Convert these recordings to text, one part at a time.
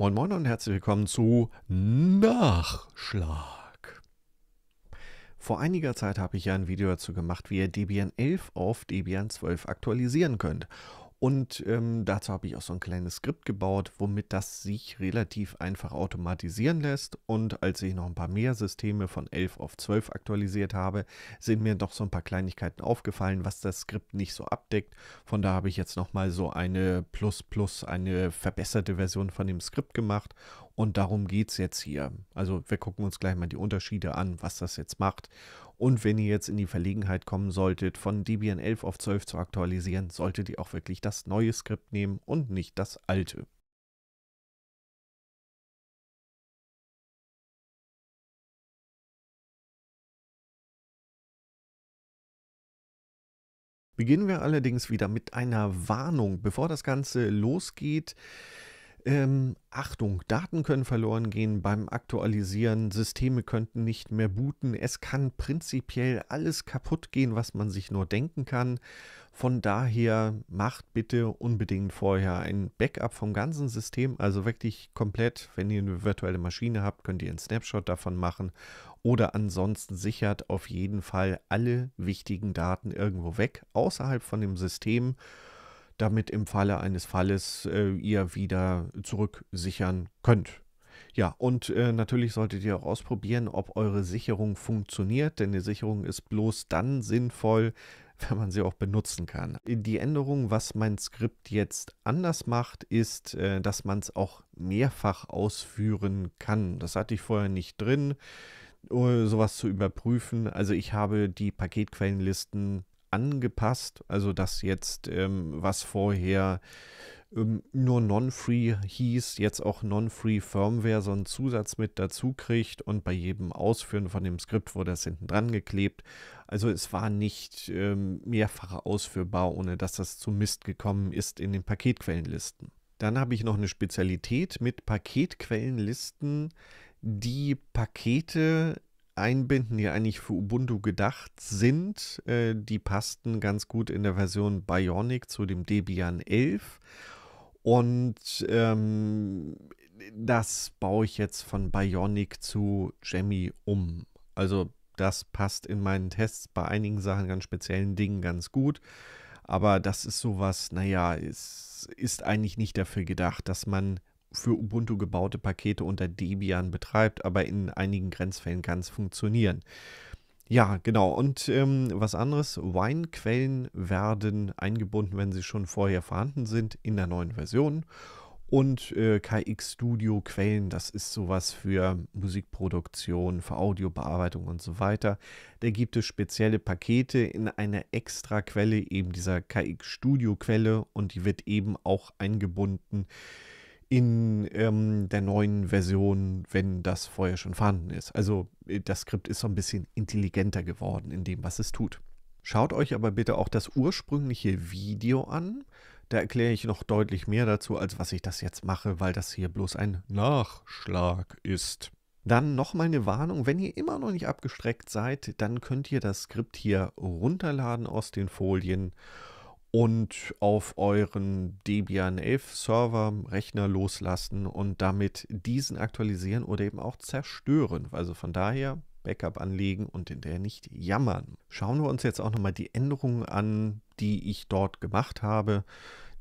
Moin Moin und herzlich willkommen zu Nachschlag. Vor einiger Zeit habe ich ja ein Video dazu gemacht, wie ihr Debian 11 auf Debian 12 aktualisieren könnt. Und ähm, dazu habe ich auch so ein kleines Skript gebaut, womit das sich relativ einfach automatisieren lässt. Und als ich noch ein paar mehr Systeme von 11 auf 12 aktualisiert habe, sind mir doch so ein paar Kleinigkeiten aufgefallen, was das Skript nicht so abdeckt. Von da habe ich jetzt nochmal so eine Plus Plus, eine verbesserte Version von dem Skript gemacht und darum geht es jetzt hier. Also wir gucken uns gleich mal die Unterschiede an, was das jetzt macht. Und wenn ihr jetzt in die Verlegenheit kommen solltet, von Debian 11 auf 12 zu aktualisieren, solltet ihr auch wirklich das neue Skript nehmen und nicht das alte. Beginnen wir allerdings wieder mit einer Warnung. Bevor das Ganze losgeht, ähm, Achtung, Daten können verloren gehen beim Aktualisieren, Systeme könnten nicht mehr booten, es kann prinzipiell alles kaputt gehen, was man sich nur denken kann. Von daher macht bitte unbedingt vorher ein Backup vom ganzen System, also wirklich komplett, wenn ihr eine virtuelle Maschine habt, könnt ihr einen Snapshot davon machen oder ansonsten sichert auf jeden Fall alle wichtigen Daten irgendwo weg, außerhalb von dem System damit im Falle eines Falles äh, ihr wieder zurücksichern könnt. Ja, und äh, natürlich solltet ihr auch ausprobieren, ob eure Sicherung funktioniert, denn eine Sicherung ist bloß dann sinnvoll, wenn man sie auch benutzen kann. Die Änderung, was mein Skript jetzt anders macht, ist, äh, dass man es auch mehrfach ausführen kann. Das hatte ich vorher nicht drin, äh, sowas zu überprüfen. Also ich habe die Paketquellenlisten angepasst. Also dass jetzt, ähm, was vorher ähm, nur Non-Free hieß, jetzt auch Non-Free Firmware so einen Zusatz mit dazu kriegt und bei jedem Ausführen von dem Skript wurde das hinten dran geklebt. Also es war nicht ähm, mehrfach ausführbar, ohne dass das zu Mist gekommen ist in den Paketquellenlisten. Dann habe ich noch eine Spezialität mit Paketquellenlisten, die Pakete einbinden, die eigentlich für Ubuntu gedacht sind. Äh, die passten ganz gut in der Version Bionic zu dem Debian 11. Und ähm, das baue ich jetzt von Bionic zu Jemmy um. Also das passt in meinen Tests bei einigen Sachen, ganz speziellen Dingen ganz gut. Aber das ist sowas, naja, es ist eigentlich nicht dafür gedacht, dass man für Ubuntu gebaute Pakete unter Debian betreibt, aber in einigen Grenzfällen ganz funktionieren. Ja, genau. Und ähm, was anderes, Wine-Quellen werden eingebunden, wenn sie schon vorher vorhanden sind, in der neuen Version. Und äh, KX Studio Quellen, das ist sowas für Musikproduktion, für Audiobearbeitung und so weiter. Da gibt es spezielle Pakete in einer extra Quelle, eben dieser KX Studio Quelle, und die wird eben auch eingebunden in ähm, der neuen Version, wenn das vorher schon vorhanden ist. Also äh, das Skript ist so ein bisschen intelligenter geworden in dem, was es tut. Schaut euch aber bitte auch das ursprüngliche Video an. Da erkläre ich noch deutlich mehr dazu, als was ich das jetzt mache, weil das hier bloß ein Nachschlag ist. Dann nochmal eine Warnung, wenn ihr immer noch nicht abgestreckt seid, dann könnt ihr das Skript hier runterladen aus den Folien und auf euren Debian 11 Server Rechner loslassen und damit diesen aktualisieren oder eben auch zerstören. Also von daher Backup anlegen und in der nicht jammern. Schauen wir uns jetzt auch nochmal die Änderungen an, die ich dort gemacht habe.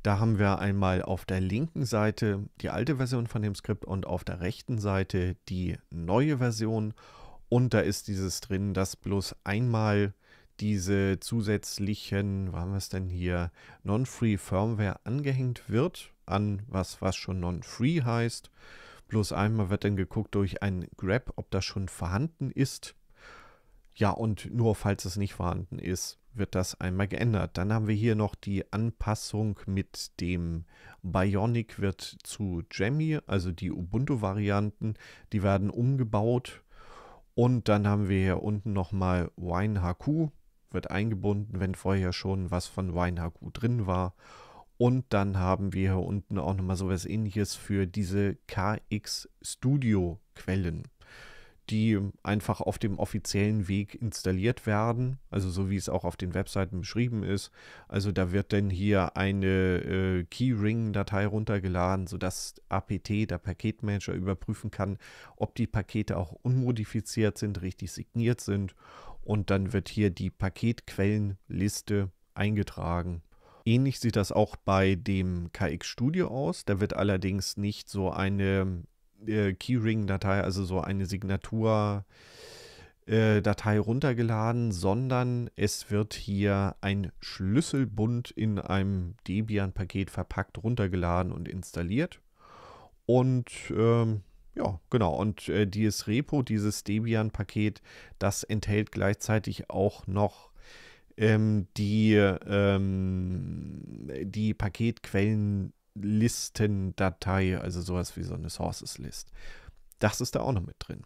Da haben wir einmal auf der linken Seite die alte Version von dem Skript und auf der rechten Seite die neue Version. Und da ist dieses drin, dass bloß einmal diese zusätzlichen, was haben wir es denn hier, Non-Free Firmware angehängt wird an was, was schon Non-Free heißt. Bloß einmal wird dann geguckt durch ein Grab, ob das schon vorhanden ist. Ja, und nur falls es nicht vorhanden ist, wird das einmal geändert. Dann haben wir hier noch die Anpassung mit dem Bionic wird zu Jammy, also die Ubuntu-Varianten, die werden umgebaut. Und dann haben wir hier unten nochmal WineHQ wird eingebunden, wenn vorher schon was von WineHQ drin war. Und dann haben wir hier unten auch nochmal so was ähnliches für diese KX Studio Quellen, die einfach auf dem offiziellen Weg installiert werden, also so wie es auch auf den Webseiten beschrieben ist. Also da wird dann hier eine äh, Keyring-Datei runtergeladen, sodass APT, der Paketmanager, überprüfen kann, ob die Pakete auch unmodifiziert sind, richtig signiert sind und dann wird hier die Paketquellenliste eingetragen. Ähnlich sieht das auch bei dem KX Studio aus. Da wird allerdings nicht so eine äh, Keyring-Datei, also so eine Signatur äh, Datei runtergeladen, sondern es wird hier ein Schlüsselbund in einem Debian-Paket verpackt runtergeladen und installiert. Und ähm, ja, genau. Und äh, dieses Repo, dieses Debian-Paket, das enthält gleichzeitig auch noch ähm, die, ähm, die Paketquellenlistendatei, also sowas wie so eine Sources-List. Das ist da auch noch mit drin.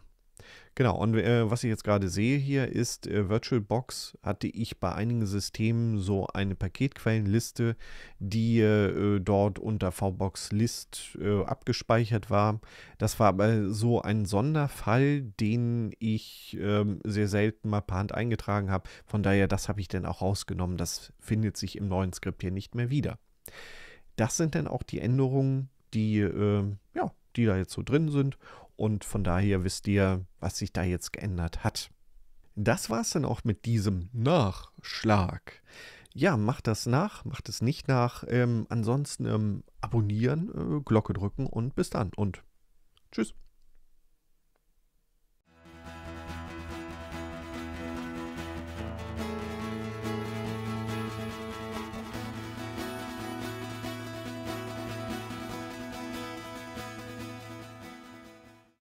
Genau, und äh, was ich jetzt gerade sehe hier ist, äh, VirtualBox hatte ich bei einigen Systemen so eine Paketquellenliste, die äh, äh dort unter VBox List äh, abgespeichert war. Das war aber so ein Sonderfall, den ich ähm, sehr selten mal per Hand eingetragen habe. Von daher, das habe ich dann auch rausgenommen. Das findet sich im neuen Skript hier nicht mehr wieder. Das sind dann auch die Änderungen, die, ähm, ja, die da jetzt so drin sind und von daher wisst ihr, was sich da jetzt geändert hat. Das war's dann auch mit diesem Nachschlag. Ja, macht das nach, macht es nicht nach. Ähm, ansonsten ähm, abonnieren, äh, Glocke drücken und bis dann und tschüss.